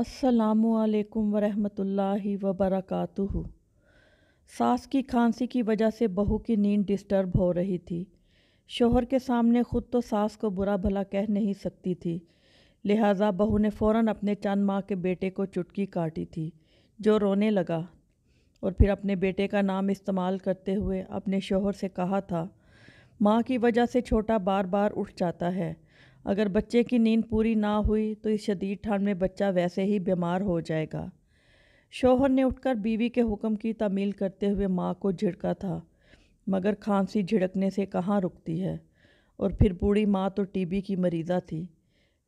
असलकम वरहमतुल्लि वबरकू सास की खांसी की वजह से बहू की नींद डिस्टर्ब हो रही थी शोहर के सामने ख़ुद तो सास को बुरा भला कह नहीं सकती थी लिहाजा बहू ने फ़ौर अपने चंद माँ के बेटे को चुटकी काटी थी जो रोने लगा और फिर अपने बेटे का नाम इस्तेमाल करते हुए अपने शोहर से कहा था माँ की वजह से छोटा बार बार उठ जाता है अगर बच्चे की नींद पूरी ना हुई तो इस शदीद ठंड में बच्चा वैसे ही बीमार हो जाएगा शोहर ने उठकर बीवी के हुक्म की तमील करते हुए माँ को झिड़का था मगर खांसी झिड़कने से कहाँ रुकती है और फिर बूढ़ी माँ तो टीबी की मरीज़ा थी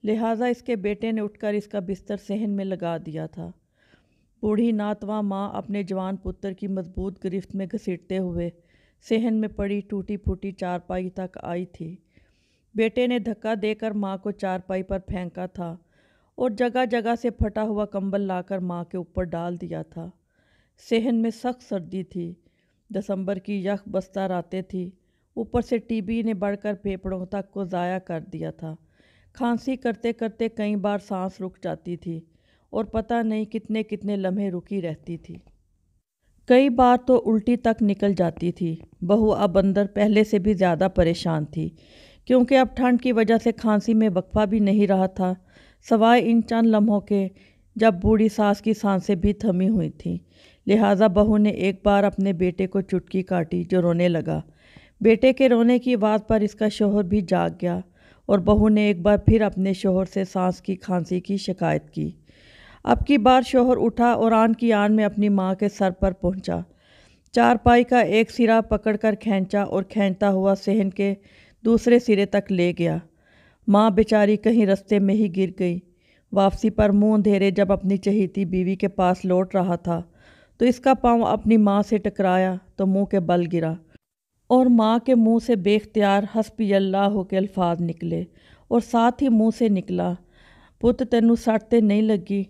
लिहाजा इसके बेटे ने उठकर इसका बिस्तर सहन में लगा दिया था बूढ़ी नातवा माँ अपने जवान पुत्र की मजबूत गिरफ्त में घसीटते हुए सहन में पड़ी टूटी फूटी चारपाई तक आई थी बेटे ने धक्का देकर माँ को चारपाई पर फेंका था और जगह जगह से फटा हुआ कंबल लाकर माँ के ऊपर डाल दिया था सहन में सख्त सर्दी थी दिसंबर की यख बस्ता रातें थी ऊपर से टीबी ने बढ़कर फेफड़ों तक को ज़ाया कर दिया था खांसी करते करते कई बार सांस रुक जाती थी और पता नहीं कितने कितने लम्हे रुकी रहती थी कई बार तो उल्टी तक निकल जाती थी बहू अब अंदर पहले से भी ज़्यादा परेशान थी क्योंकि अब ठंड की वजह से खांसी में वक्फा भी नहीं रहा था सवाए इन चंद लम्हों के जब बूढ़ी सास की सांसें भी थमी हुई थीं लिहाजा बहू ने एक बार अपने बेटे को चुटकी काटी जो रोने लगा बेटे के रोने की आवाज़ पर इसका शोहर भी जाग गया और बहू ने एक बार फिर अपने शोहर से सांस की खांसी की शिकायत की अब की बार शोहर उठा और आन की आन में अपनी माँ के सर पर पहुँचा चारपाई का एक सिरा पकड़कर खींचा और खींचता हुआ सहन के दूसरे सिरे तक ले गया माँ बेचारी कहीं रस्ते में ही गिर गई वापसी पर मुँह अंधेरे जब अपनी चहेती बीवी के पास लौट रहा था तो इसका पाँव अपनी माँ से टकराया तो मुँह के बल गिरा और माँ के मुँह से बेख्तियार हसपी अल्लाह के अल्फाज निकले और साथ ही मुँह से निकला पुत तेनू सट नहीं लगी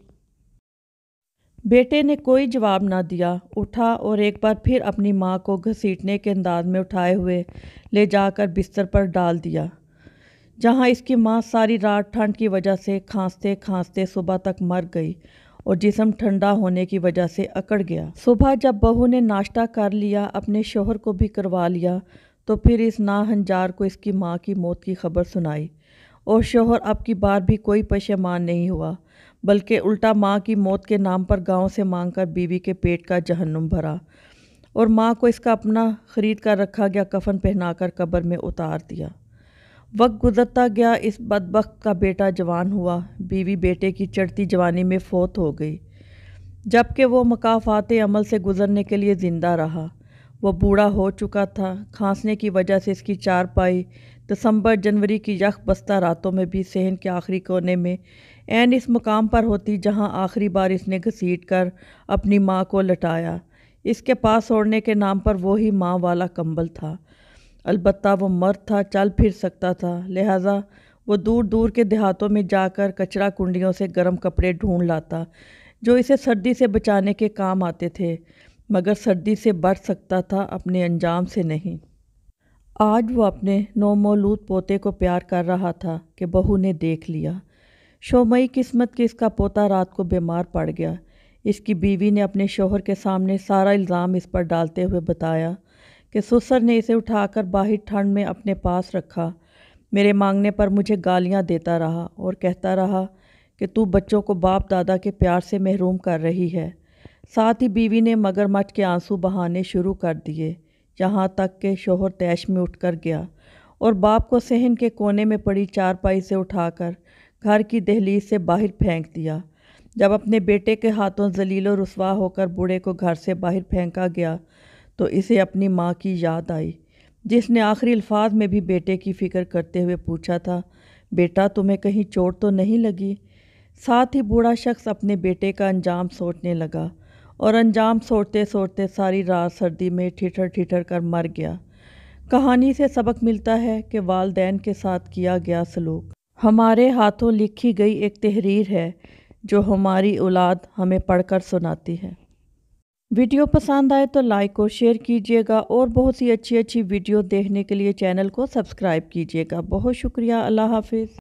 बेटे ने कोई जवाब ना दिया उठा और एक बार फिर अपनी माँ को घसीटने के अंदाज में उठाए हुए ले जाकर बिस्तर पर डाल दिया जहाँ इसकी माँ सारी रात ठंड की वजह से खांसते खांसते सुबह तक मर गई और जिसम ठंडा होने की वजह से अकड़ गया सुबह जब बहू ने नाश्ता कर लिया अपने शोहर को भी करवा लिया तो फिर इस नाहंजार को इसकी माँ की मौत की खबर सुनाई और शोहर अब की बार भी कोई पशेमान नहीं हुआ बल्कि उल्टा माँ की मौत के नाम पर गांव से मांगकर बीवी के पेट का जहन्नुम भरा और माँ को इसका अपना खरीद कर रखा गया कफन पहनाकर कब्र में उतार दिया वक्त गुजरता गया इस बदबक का बेटा जवान हुआ बीवी बेटे की चढ़ती जवानी में फोत हो गई जबकि वो मकाफात अमल से गुजरने के लिए ज़िंदा रहा वह बूढ़ा हो चुका था खांसने की वजह से इसकी चारपाई दिसंबर जनवरी की यख बस्ता रातों में भी सहन के आखिरी कोने में एन इस मुकाम पर होती जहां आखिरी बार इसने घसीट कर अपनी माँ को लटाया इसके पास ओढ़ने के नाम पर वो ही माँ वाला कंबल था अलबत् वो मर्द था चल फिर सकता था लिहाजा वो दूर दूर के देहातों में जाकर कचरा कुंडियों से गर्म कपड़े ढूंढ लाता जो इसे सर्दी से बचाने के काम आते थे मगर सर्दी से बच सकता था अपने अंजाम से नहीं आज वो अपने नोमोलूद पोते को प्यार कर रहा था कि बहू ने देख लिया शोमई किस्मत कि इसका पोता रात को बीमार पड़ गया इसकी बीवी ने अपने शोहर के सामने सारा इल्ज़ाम इस पर डालते हुए बताया कि सुसर ने इसे उठाकर बाहर ठंड में अपने पास रखा मेरे मांगने पर मुझे गालियां देता रहा और कहता रहा कि तू बच्चों को बाप दादा के प्यार से महरूम कर रही है साथ ही बीवी ने मगरमच्छ के आंसू बहाने शुरू कर दिए यहाँ तक के शोहर तैश में उठ कर गया और बाप को सहन के कोने में पड़ी चारपाई से उठाकर घर की दहलीज से बाहर फेंक दिया जब अपने बेटे के हाथों जलील और रसवा होकर बूढ़े को घर से बाहर फेंका गया तो इसे अपनी माँ की याद आई जिसने आखिरी अल्फाज में भी बेटे की फ़िक्र करते हुए पूछा था बेटा तुम्हें कहीं चोट तो नहीं लगी साथ ही बूढ़ा शख्स अपने बेटे का अंजाम सोचने लगा और अंजाम सोचते सोचते सारी रात सर्दी में ठिठर ठिठर कर मर गया कहानी से सबक मिलता है कि वालदेन के साथ किया गया सलूक हमारे हाथों लिखी गई एक तहरीर है जो हमारी औलाद हमें पढ़कर सुनाती है वीडियो पसंद आए तो लाइक और शेयर कीजिएगा और बहुत सी अच्छी अच्छी वीडियो देखने के लिए चैनल को सब्सक्राइब कीजिएगा बहुत शुक्रिया अल्लाह हाफिज़